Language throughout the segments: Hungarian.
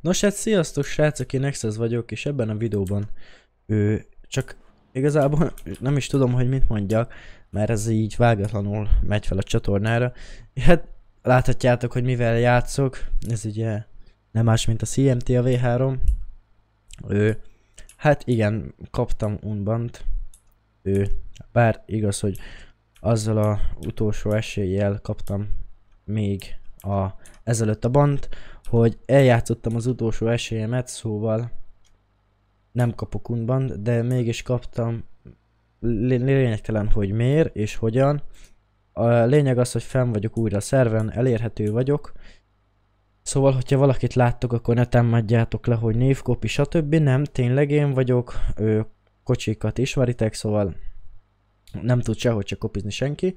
Nos hát sziasztok srácok, én Nexus vagyok, és ebben a videóban ő, csak igazából nem is tudom, hogy mit mondjak, mert ez így vágatlanul megy fel a csatornára. Hát láthatjátok, hogy mivel játszok, ez ugye nem más, mint a CMT a V3. Ő, hát igen, kaptam unbant, ő, bár igaz, hogy azzal a utolsó eséllyel kaptam még a, ezelőtt a bant, hogy eljátszottam az utolsó esélyemet, szóval nem kapok unband, de mégis kaptam lényegtelen, hogy miért és hogyan. A lényeg az, hogy fenn vagyok újra a szerven, elérhető vagyok. Szóval, hogyha valakit láttok, akkor ne temmadjátok le, hogy névkopi, stb. Nem, tényleg én vagyok, ő, kocsikat ismeritek, szóval nem tud sehogy csak kopizni senki.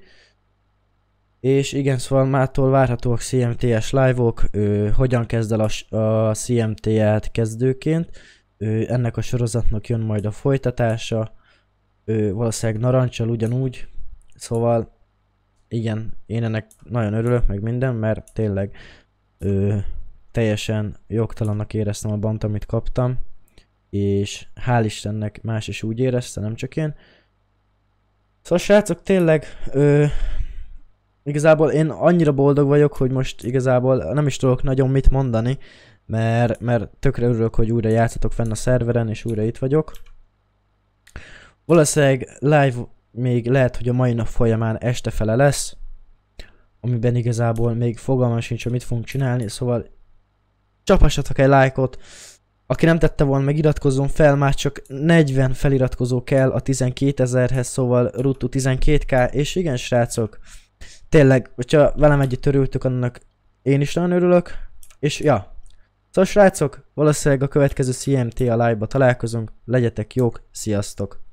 És igen, szóval mától várhatóak CMTS live-ok, ö, hogyan kezd el a, a CMT-et kezdőként. Ö, ennek a sorozatnak jön majd a folytatása, ö, valószínűleg narancsal ugyanúgy, szóval igen, én ennek nagyon örülök, meg minden, mert tényleg ö, teljesen jogtalannak éreztem a bant, amit kaptam, és hál' Istennek más is úgy érezte, nem csak én. Szóval srácok, tényleg ö, igazából én annyira boldog vagyok, hogy most igazából nem is tudok nagyon mit mondani, mert, mert tökre örülök, hogy újra játszatok fenn a szerveren, és újra itt vagyok. Valószínűleg live még lehet, hogy a mai nap folyamán este fele lesz, amiben igazából még fogalmam sincs, hogy mit fogunk csinálni, szóval csapassatok egy lájkot, aki nem tette volna, meg iratkozzon fel, már csak 40 feliratkozó kell a 12 ezerhez, szóval Ruttu 12k, és igen srácok, tényleg, hogyha velem együtt örültök, annak én is nagyon örülök. És ja, szóval srácok, valószínűleg a következő CMT a live-ba találkozunk. Legyetek jók, sziasztok!